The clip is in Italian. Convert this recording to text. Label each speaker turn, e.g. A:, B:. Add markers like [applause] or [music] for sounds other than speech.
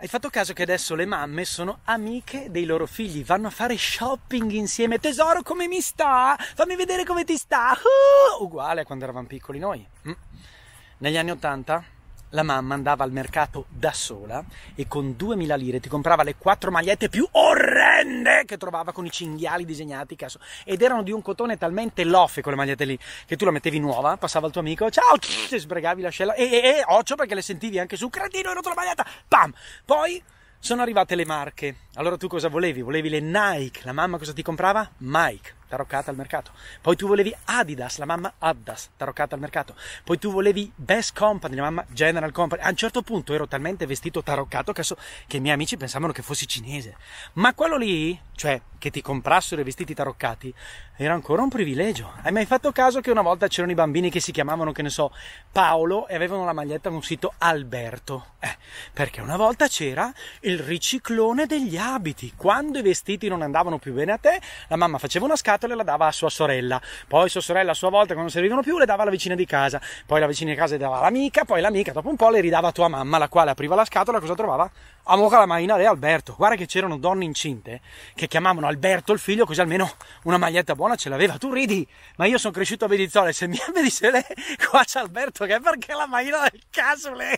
A: Hai fatto caso che adesso le mamme sono amiche dei loro figli, vanno a fare shopping insieme. Tesoro, come mi sta? Fammi vedere come ti sta. Uh, uguale a quando eravamo piccoli noi. Mm. Negli anni Ottanta la mamma andava al mercato da sola e con 2000 lire ti comprava le quattro magliette più orrende che trovava con i cinghiali disegnati caso. ed erano di un cotone talmente loffe quelle magliette lì che tu la mettevi nuova passava il tuo amico ciao ti sbregavi l'ascella e, e, e occio perché le sentivi anche su cretino hai rotto la maglietta pam poi sono arrivate le marche allora tu cosa volevi? Volevi le Nike, la mamma cosa ti comprava? Mike, taroccata al mercato. Poi tu volevi Adidas, la mamma Adidas, taroccata al mercato. Poi tu volevi Best Company, la mamma General Company. A un certo punto ero talmente vestito taroccato che, so, che i miei amici pensavano che fossi cinese. Ma quello lì, cioè che ti comprassero i vestiti taroccati, era ancora un privilegio. Hai mai fatto caso che una volta c'erano i bambini che si chiamavano, che ne so, Paolo e avevano la maglietta con scritto Alberto? Eh, perché una volta c'era il riciclone degli altri abiti. Quando i vestiti non andavano più bene a te, la mamma faceva una scatola e la dava a sua sorella. Poi sua sorella a sua volta, quando non servivano più, le dava alla vicina di casa. Poi la vicina di casa le dava all'amica, poi l'amica dopo un po' le ridava a tua mamma, la quale apriva la scatola, e cosa trovava? Amoca la maina di Alberto. Guarda che c'erano donne incinte che chiamavano Alberto il figlio, così almeno una maglietta buona ce l'aveva. Tu ridi, ma io sono cresciuto a Bedizzole, se mi [laughs] avesse lei qua c'è Alberto che è perché la maina del caso lei.